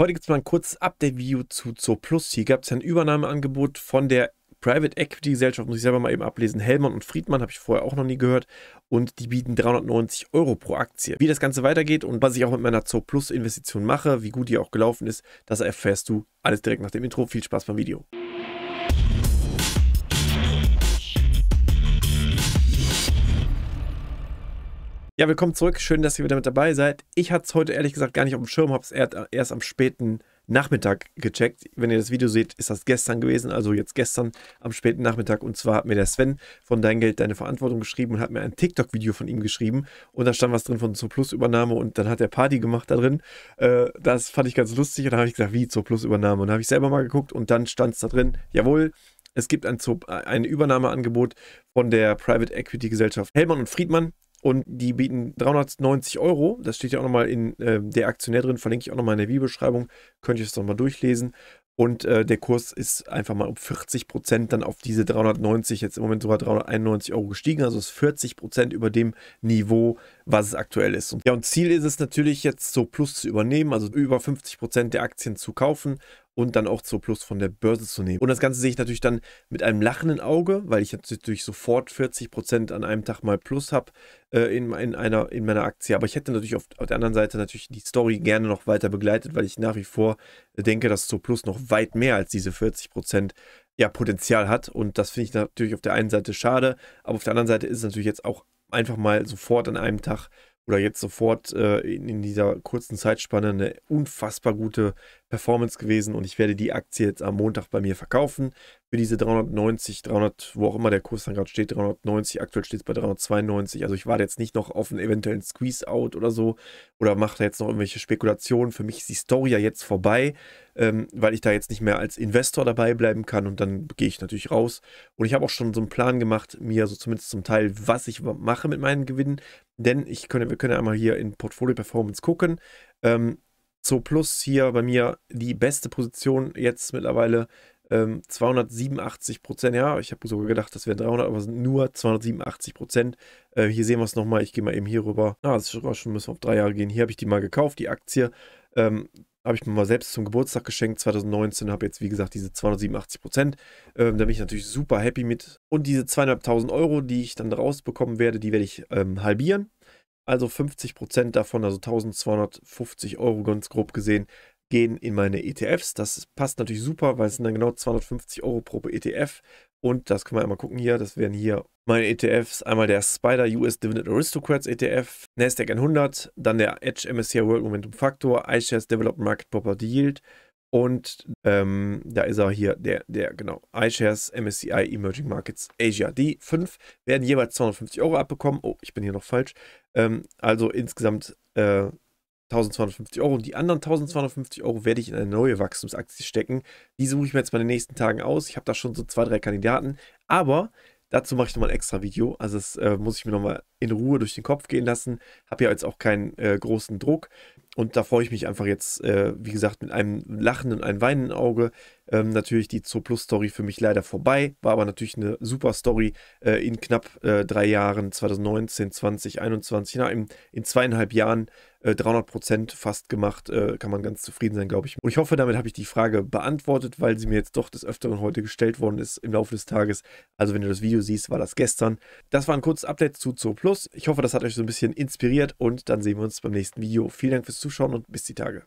Heute gibt es mal ein kurzes Update-Video zu Zooplus. Hier gab es ein Übernahmeangebot von der Private Equity Gesellschaft, muss ich selber mal eben ablesen. Hellmann und Friedmann habe ich vorher auch noch nie gehört. Und die bieten 390 Euro pro Aktie. Wie das Ganze weitergeht und was ich auch mit meiner Zooplus Investition mache, wie gut die auch gelaufen ist, das erfährst du alles direkt nach dem Intro. Viel Spaß beim Video. Ja, willkommen zurück. Schön, dass ihr wieder mit dabei seid. Ich hatte es heute ehrlich gesagt gar nicht auf dem Schirm, habe es erst am späten Nachmittag gecheckt. Wenn ihr das Video seht, ist das gestern gewesen, also jetzt gestern am späten Nachmittag. Und zwar hat mir der Sven von Dein Geld, Deine Verantwortung geschrieben und hat mir ein TikTok-Video von ihm geschrieben. Und da stand was drin von Zur Plus-Übernahme und dann hat er Party gemacht da drin. Äh, das fand ich ganz lustig und da habe ich gesagt, wie Zur Plus-Übernahme? Und dann habe ich selber mal geguckt und dann stand es da drin, jawohl, es gibt ein, ein Übernahmeangebot von der Private Equity Gesellschaft Hellmann und Friedmann und die bieten 390 Euro. Das steht ja auch nochmal in äh, der Aktionär drin, verlinke ich auch nochmal in der Videobeschreibung. Könnt ihr es nochmal durchlesen. Und äh, der Kurs ist einfach mal um 40 Prozent dann auf diese 390, jetzt im Moment sogar 391 Euro gestiegen. Also ist 40 Prozent über dem Niveau, was es aktuell ist. Und, ja, und Ziel ist es natürlich jetzt so Plus zu übernehmen, also über 50 Prozent der Aktien zu kaufen und dann auch zur Plus von der Börse zu nehmen. Und das Ganze sehe ich natürlich dann mit einem lachenden Auge, weil ich natürlich sofort 40% an einem Tag mal Plus habe äh, in, in, einer, in meiner Aktie. Aber ich hätte natürlich auf, auf, der anderen Seite natürlich die Story gerne noch weiter begleitet, weil ich nach wie vor denke, dass zur Plus noch weit mehr als diese 40% ja, Potenzial hat. Und das finde ich natürlich auf der einen Seite schade, aber auf der anderen Seite ist es natürlich jetzt auch einfach mal sofort an einem Tag oder jetzt sofort äh, in, in, dieser kurzen Zeitspanne eine unfassbar gute Performance gewesen und ich werde die Aktie jetzt am Montag bei mir verkaufen, für diese 390, 300, wo auch immer der Kurs dann gerade steht, 390, aktuell steht es bei 392. Also ich warte jetzt nicht noch auf einen eventuellen Squeeze-Out oder so oder mache da jetzt noch irgendwelche Spekulationen. Für mich ist die Story ja jetzt vorbei, ähm, weil ich da jetzt nicht mehr als Investor dabei bleiben kann und dann gehe ich natürlich raus. Und ich habe auch schon so einen Plan gemacht, mir so zumindest zum Teil, was ich mache mit meinen Gewinnen. Denn ich können, wir können ja einmal hier in Portfolio Performance gucken. Ähm, so plus hier bei mir die beste Position jetzt mittlerweile ähm, 287 Prozent, ja, ich habe sogar gedacht, das wären 300, aber nur 287 Prozent. Äh, hier sehen wir es nochmal, ich gehe mal eben hier rüber. Ah, das ist schon, müssen wir auf drei Jahre gehen. Hier habe ich die mal gekauft, die Aktie. Ähm, habe ich mir mal selbst zum Geburtstag geschenkt 2019, habe jetzt wie gesagt diese 287 Prozent. Ähm, da bin ich natürlich super happy mit. Und diese zweieinhalbtausend Euro, die ich dann daraus bekommen werde, die werde ich ähm, halbieren. Also 50 Prozent davon, also 1250 Euro ganz grob gesehen, gehen in meine ETFs. Das passt natürlich super, weil es sind dann genau 250 Euro pro ETF. Und das können wir einmal gucken hier. Das wären hier meine ETFs. Einmal der Spider US Dividend Aristocrats ETF, Nasdaq 100, dann der Edge MSCI World Momentum Factor, iShares Developed Market Property Yield und ähm, da ist er hier, der, der, genau, iShares, MSCI, Emerging Markets, Asia. Die fünf werden jeweils 250 Euro abbekommen. Oh, ich bin hier noch falsch. Ähm, also insgesamt äh, 1250 Euro und die anderen 1250 Euro werde ich in eine neue Wachstumsaktie stecken. Die suche ich mir jetzt mal in den nächsten Tagen aus. Ich habe da schon so zwei, drei Kandidaten, aber dazu mache ich nochmal ein extra Video. Also das äh, muss ich mir nochmal in Ruhe durch den Kopf gehen lassen. Habe ja jetzt auch keinen äh, großen Druck. Und da freue ich mich einfach jetzt, äh, wie gesagt, mit einem lachenden, einem weinenden Auge. Ähm, natürlich die Zo Plus Story für mich leider vorbei, war aber natürlich eine super Story äh, in knapp äh, drei Jahren, 2019, 20, 21, na, in, in zweieinhalb Jahren 300 äh, Prozent fast gemacht, äh, kann man ganz zufrieden sein, glaube ich. Und ich hoffe, damit habe ich die Frage beantwortet, weil sie mir jetzt doch des Öfteren heute gestellt worden ist im Laufe des Tages. Also wenn du das Video siehst, war das gestern. Das war ein kurzes Update zu Zo Plus. Plus. Ich hoffe, das hat euch so ein bisschen inspiriert und dann sehen wir uns beim nächsten Video. Vielen Dank fürs Zuschauen und bis die Tage.